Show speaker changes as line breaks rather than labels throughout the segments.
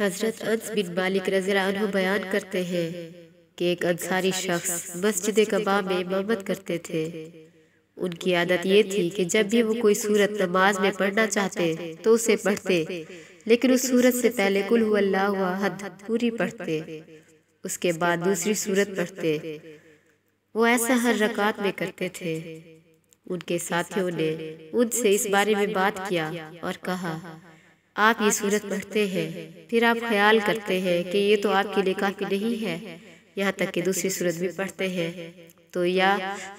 हज़रत अंस बिन मालिक रज़ी बयान करते हैं कि एक अंसारी शख्स मस्जिद कबा में इमामत करते थे उनकी आदत ये थी कि जब भी वो कोई सूरत नमाज में पढ़ना चाहते तो उसे पढ़ते लेकिन उस सूरत से पहले कुल हुआ हुआ हद पूरी पढ़ते उसके बाद दूसरी सूरत पढ़ते
वो ऐसा हर रकात में करते थे
उनके साथियों ने उनसे इस बारे में बात किया और कहा आप ये सूरत पढ़ते हैं फिर आप ख्याल करते हैं कि ये तो आपके लिए काफ़ी नहीं है यहाँ तक कि दूसरी सूरत भी पढ़ते हैं तो या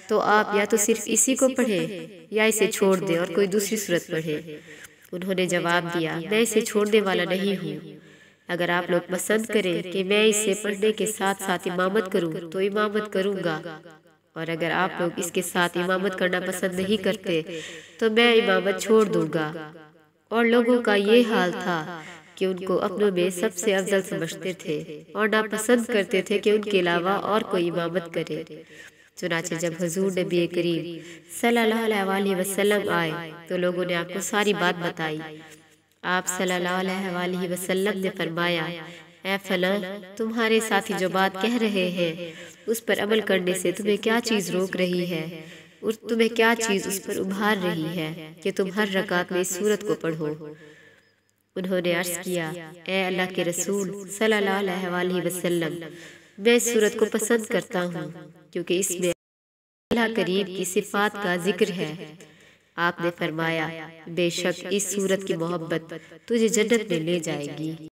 तो आप या तो सिर्फ इसी को पढ़ें या इसे छोड़ दें और कोई दूसरी सूरत पढ़े उन्होंने जवाब दिया मैं इसे छोड़ने वाला नहीं हूँ अगर आप लोग पसंद करें कि मैं इसे पढ़ने के साथ साथ इमामत करूं तो इमामत करूंगा और अगर आप लोग इसके साथ इमामत करना पसंद नहीं करते तो मैं इमामत छोड़ दूंगा और लोगों का ये हाल था कि उनको अपनों में सबसे अफजल समझते थे और नापसंद करते थे कि उनके अलावा और कोई इमामत करे चुनाचे जब हजूर नबी करीम सल्लल्लाहु अलैहि वसल्लम आए तो लोगों ने आपको सारी बात बताई आप सल्लल्लाहु अलैहि वसल्लम ने फरमाया ए फला तुम्हारे साथी जो बात कह रहे हैं उस पर अमल करने से तुम्हें क्या चीज़ रोक रही है और तुम्हें क्या चीज़ उस पर उभार रही है कि तुम हर रकात में इस सूरत को पढ़ो उन्होंने अर्ज किया ए अल्लाह के रसूल सल्लल्लाहु अलैहि वसल्लम मैं इस सूरत को पसंद करता हूँ क्योंकि इसमें
अल्लाह करीब की सिफात का जिक्र है
आपने फरमाया बेशक इस सूरत की मोहब्बत तुझे जन्नत में ले जाएगी